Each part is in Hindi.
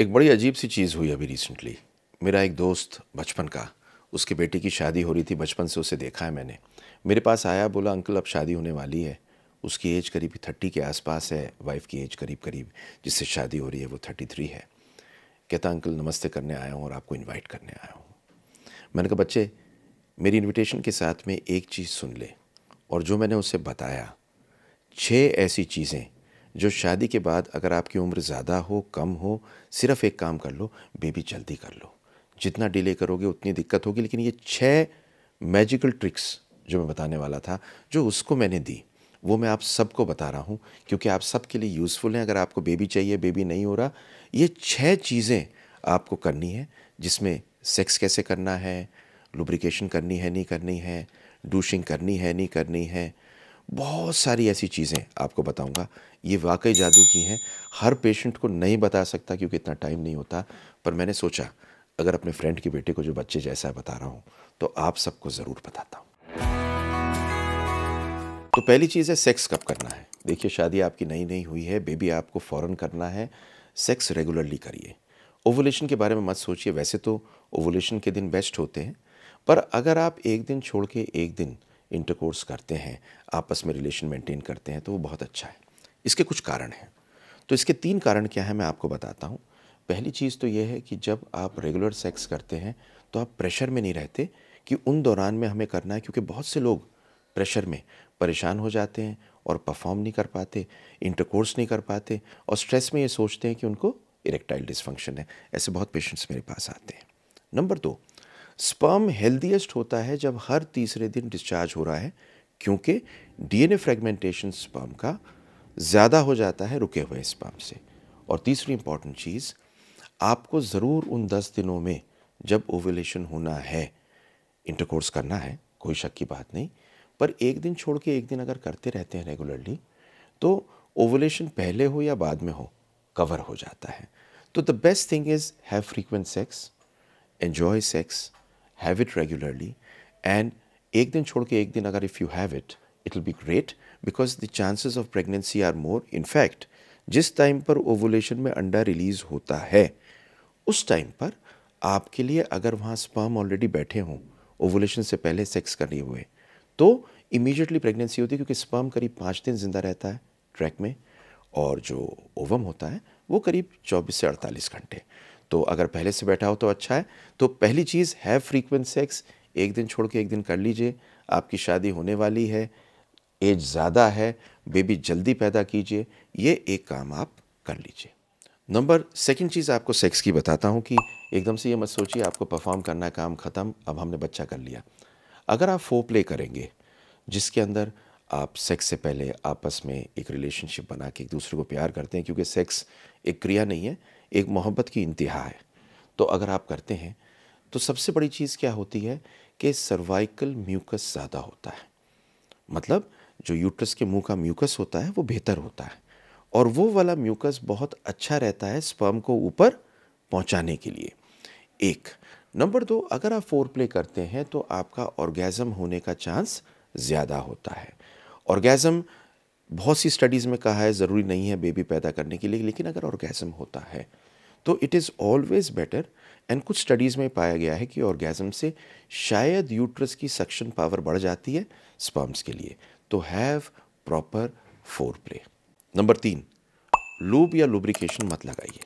एक बड़ी अजीब सी चीज़ हुई अभी रिसेंटली मेरा एक दोस्त बचपन का उसके बेटे की शादी हो रही थी बचपन से उसे देखा है मैंने मेरे पास आया बोला अंकल अब शादी होने वाली है उसकी एज करीब थर्टी के आसपास है वाइफ की एज करीब करीब जिससे शादी हो रही है वो थर्टी थ्री है कहता अंकल नमस्ते करने आया हूँ और आपको इनवाइट करने आया हूँ मैंने कहा बच्चे मेरी इनविटेशन के साथ में एक चीज़ सुन ले और जो मैंने उसे बताया छः ऐसी चीज़ें जो शादी के बाद अगर आपकी उम्र ज़्यादा हो कम हो सिर्फ एक काम कर लो बेबी जल्दी कर लो जितना डिले करोगे उतनी दिक्कत होगी लेकिन ये छः मैजिकल ट्रिक्स जो मैं बताने वाला था जो उसको मैंने दी वो मैं आप सबको बता रहा हूँ क्योंकि आप सबके लिए यूज़फुल हैं अगर आपको बेबी चाहिए बेबी नहीं हो रहा ये छः चीज़ें आपको करनी है जिसमें सेक्स कैसे करना है लुब्रिकेशन करनी है नहीं करनी है डूशिंग करनी है नहीं करनी है बहुत सारी ऐसी चीज़ें आपको बताऊंगा ये वाकई जादू की हैं हर पेशेंट को नहीं बता सकता क्योंकि इतना टाइम नहीं होता पर मैंने सोचा अगर अपने फ्रेंड के बेटे को जो बच्चे जैसा बता रहा हूँ तो आप सबको ज़रूर बताता हूँ तो पहली चीज़ है सेक्स कब करना है देखिए शादी आपकी नई नई हुई है बेबी आपको फ़ौरन करना है सेक्स रेगुलरली करिए ओवोलेशन के बारे में मत सोचिए वैसे तो ओवोलेशन के दिन बेस्ट होते हैं पर अगर आप एक दिन छोड़ के एक दिन इंटरकोर्स करते हैं आपस में रिलेशन मेंटेन करते हैं तो वो बहुत अच्छा है इसके कुछ कारण हैं तो इसके तीन कारण क्या है मैं आपको बताता हूँ पहली चीज़ तो ये है कि जब आप रेगुलर सेक्स करते हैं तो आप प्रेशर में नहीं रहते कि उन दौरान में हमें करना है क्योंकि बहुत से लोग प्रेशर में परेशान हो जाते हैं और परफॉर्म नहीं कर पाते इंटरकोर्स नहीं कर पाते और स्ट्रेस में ये सोचते हैं कि उनको इरेक्टाइल डिसफंक्शन है ऐसे बहुत पेशेंट्स मेरे पास आते हैं नंबर दो तो, स्पर्म हेल्दीएस्ट होता है जब हर तीसरे दिन डिस्चार्ज हो रहा है क्योंकि डीएनए फ्रेगमेंटेशन स्पर्म का ज़्यादा हो जाता है रुके हुए स्पर्म से और तीसरी इंपॉर्टेंट चीज़ आपको ज़रूर उन दस दिनों में जब ओवुलेशन होना है इंटरकोर्स करना है कोई शक की बात नहीं पर एक दिन छोड़ के एक दिन अगर करते रहते हैं रेगुलरली तो ओवुलेशन पहले हो या बाद में हो कवर हो जाता है तो the best thing is have frequent sex enjoy sex have it regularly and एक दिन छोड़ के एक दिन अगर if you have it it will be great because the chances of pregnancy are more in fact जिस टाइम पर ओवुलेशन में अंडा रिलीज़ होता है उस टाइम पर आपके लिए अगर वहाँ स्पर्म ऑलरेडी बैठे हों ओवुलेशन से पहले सेक्स करे हुए तो इमीजिएटली प्रेगनेंसी होती है क्योंकि स्पर्म करीब पाँच दिन ज़िंदा रहता है ट्रैक में और जो ओवम होता है वो करीब 24 से 48 घंटे तो अगर पहले से बैठा हो तो अच्छा है तो पहली चीज़ है फ्रीक्वेंट सेक्स एक दिन छोड़ के एक दिन कर लीजिए आपकी शादी होने वाली है एज ज़्यादा है बेबी जल्दी पैदा कीजिए ये एक काम आप कर लीजिए नंबर सेकंड चीज़ आपको सेक्स की बताता हूँ कि एकदम से ये मत सोचिए आपको परफॉर्म करना काम ख़त्म अब हमने बच्चा कर लिया अगर आप फो प्ले करेंगे जिसके अंदर आप सेक्स से पहले आपस में एक रिलेशनशिप बना के एक दूसरे को प्यार करते हैं क्योंकि सेक्स एक क्रिया नहीं है एक मोहब्बत की इंतहा है तो अगर आप करते हैं तो सबसे बड़ी चीज़ क्या होती है कि सर्वाइकल म्यूकस ज़्यादा होता है मतलब जो यूट्रस के मुंह का म्यूकस होता है वो बेहतर होता है और वो वाला म्यूकस बहुत अच्छा रहता है स्पर्म को ऊपर पहुंचाने के लिए एक नंबर दो अगर आप फोर प्ले करते हैं तो आपका ऑर्गेज़म होने का चांस ज़्यादा होता है ऑर्गेज़म बहुत सी स्टडीज़ में कहा है ज़रूरी नहीं है बेबी पैदा करने के लिए लेकिन अगर ऑर्गेज़म होता है तो it is always better and कुछ स्टडीज़ में पाया गया है कि ऑर्गेज़म से शायद यूट्रस की सक्शन पावर बढ़ जाती है स्पर्म्स के लिए तो have proper foreplay number तीन लूब या लुब्रिकेशन मत लगाइए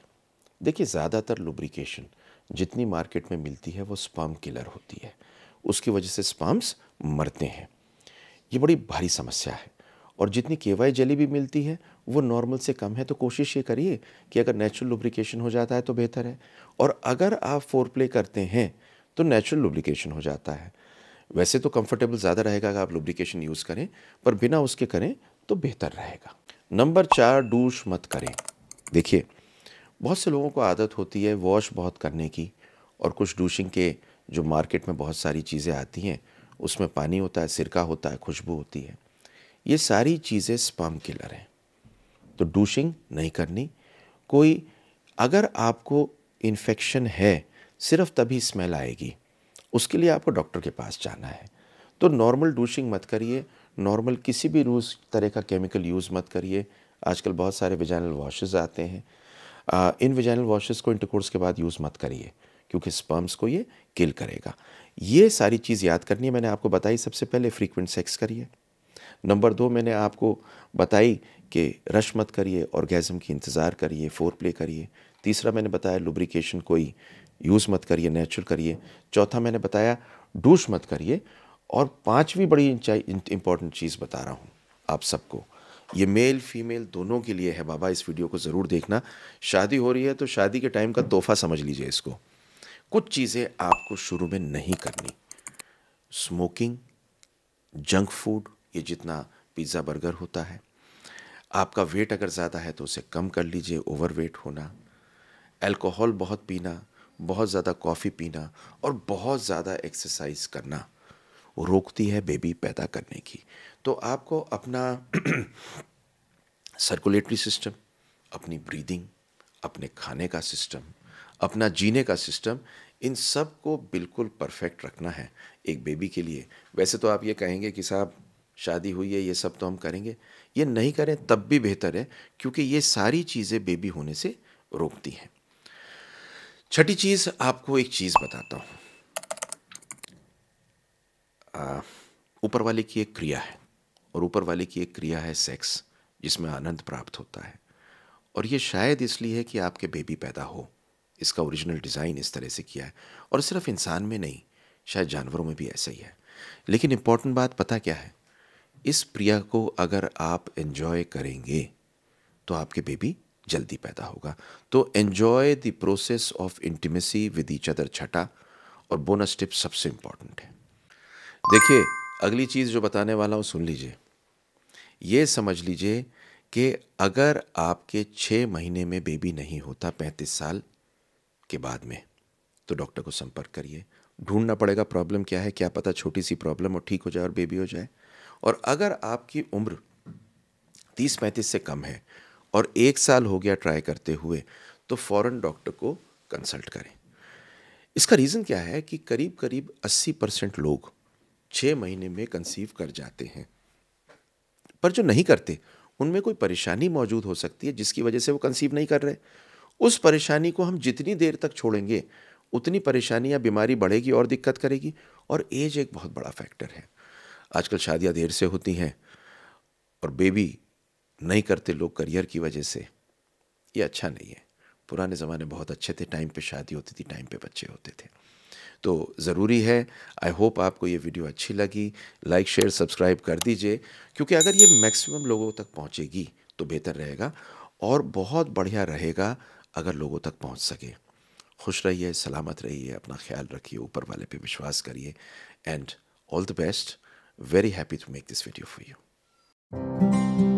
देखिए ज़्यादातर लुब्रिकेशन जितनी मार्केट में मिलती है वो स्पाम किलर होती है उसकी वजह से स्पाम्स मरते हैं ये बड़ी भारी समस्या है और जितनी के वाई जली भी मिलती है वो नॉर्मल से कम है तो कोशिश ये करिए कि अगर नेचुरल लुब्रिकेशन हो जाता है तो बेहतर है और अगर आप फोर प्ले करते हैं तो नेचुरल लुब्रिकेशन हो जाता है वैसे तो कंफर्टेबल ज़्यादा रहेगा अगर आप लुब्रिकेशन यूज़ करें पर बिना उसके करें तो बेहतर रहेगा नंबर चार डूश मत करें देखिए बहुत से लोगों को आदत होती है वॉश बहुत करने की और कुछ डूशिंग के जो मार्केट में बहुत सारी चीज़ें आती हैं उसमें पानी होता है सिरका होता है खुशबू होती है ये सारी चीज़ें स्पम किलर हैं तो डूशिंग नहीं करनी कोई अगर आपको इन्फेक्शन है सिर्फ तभी स्मेल आएगी उसके लिए आपको डॉक्टर के पास जाना है तो नॉर्मल डूशिंग मत करिए नॉर्मल किसी भी रूज तरह का केमिकल यूज़ मत करिए आजकल बहुत सारे विजाइनल वॉशेस आते हैं आ, इन विजाइनल वॉशेस को इंटरकोर्स के बाद यूज़ मत करिए क्योंकि स्पर्म्स को ये किल करेगा ये सारी चीज़ याद करनी है मैंने आपको बताई सबसे पहले फ्रीक्वेंट सेक्स करिए नंबर दो मैंने आपको बताई कि रश मत करिए ऑर्गेज़म की इंतज़ार करिए फोर प्ले करिए तीसरा मैंने बताया लुब्रिकेशन कोई यूज़ मत करिए नेचुरल करिए चौथा मैंने बताया डूश मत करिए और पांचवी बड़ी इंपॉर्टेंट चीज़ बता रहा हूँ आप सबको ये मेल फीमेल दोनों के लिए है बाबा इस वीडियो को ज़रूर देखना शादी हो रही है तो शादी के टाइम का तोहफा समझ लीजिए इसको कुछ चीज़ें आपको शुरू में नहीं करनी स्मोकिंग जंक फूड ये जितना पिज़्ज़ा बर्गर होता है आपका वेट अगर ज़्यादा है तो उसे कम कर लीजिए ओवरवेट होना अल्कोहल बहुत पीना बहुत ज़्यादा कॉफ़ी पीना और बहुत ज़्यादा एक्सरसाइज करना रोकती है बेबी पैदा करने की तो आपको अपना सर्कुलेटरी सिस्टम अपनी ब्रीदिंग अपने खाने का सिस्टम अपना जीने का सिस्टम इन सब को बिल्कुल परफेक्ट रखना है एक बेबी के लिए वैसे तो आप ये कहेंगे कि साहब शादी हुई है ये सब तो हम करेंगे ये नहीं करें तब भी बेहतर है क्योंकि ये सारी चीज़ें बेबी होने से रोकती हैं छठी चीज़ आपको एक चीज़ बताता हूँ ऊपर वाले की एक क्रिया है और ऊपर वाले की एक क्रिया है सेक्स जिसमें आनंद प्राप्त होता है और ये शायद इसलिए है कि आपके बेबी पैदा हो इसका ओरिजिनल डिज़ाइन इस तरह से किया है और सिर्फ इंसान में नहीं शायद जानवरों में भी ऐसा ही है लेकिन इम्पॉर्टेंट बात पता क्या है इस प्रिया को अगर आप एंजॉय करेंगे तो आपके बेबी जल्दी पैदा होगा तो enjoy the process of intimacy with each other छठा और बोनस टिप सबसे इंपॉर्टेंट है देखिए अगली चीज़ जो बताने वाला हूं सुन लीजिए ये समझ लीजिए कि अगर आपके छः महीने में बेबी नहीं होता पैंतीस साल के बाद में तो डॉक्टर को संपर्क करिए ढूंढना पड़ेगा प्रॉब्लम क्या है क्या पता छोटी सी प्रॉब्लम और ठीक हो जाए और बेबी हो जाए और अगर आपकी उम्र तीस पैंतीस से कम है और एक साल हो गया ट्राई करते हुए तो फॉरन डॉक्टर को कंसल्ट करें इसका रीज़न क्या है कि करीब करीब 80 परसेंट लोग छः महीने में कंसीव कर जाते हैं पर जो नहीं करते उनमें कोई परेशानी मौजूद हो सकती है जिसकी वजह से वो कंसीव नहीं कर रहे उस परेशानी को हम जितनी देर तक छोड़ेंगे उतनी परेशानी या बीमारी बढ़ेगी और दिक्कत करेगी और एज एक बहुत बड़ा फैक्टर है आजकल शादियाँ देर से होती हैं और बेबी नहीं करते लोग करियर की वजह से ये अच्छा नहीं है पुराने ज़माने बहुत अच्छे थे टाइम पे शादी होती थी टाइम पे बच्चे होते थे तो ज़रूरी है आई होप आपको ये वीडियो अच्छी लगी लाइक शेयर सब्सक्राइब कर दीजिए क्योंकि अगर ये मैक्सिमम लोगों तक पहुँचेगी तो बेहतर रहेगा और बहुत बढ़िया रहेगा अगर लोगों तक पहुँच सके खुश रहिए सलामत रहिए अपना ख्याल रखिए ऊपर वाले पे विश्वास करिए and all the best very happy to make this video for you.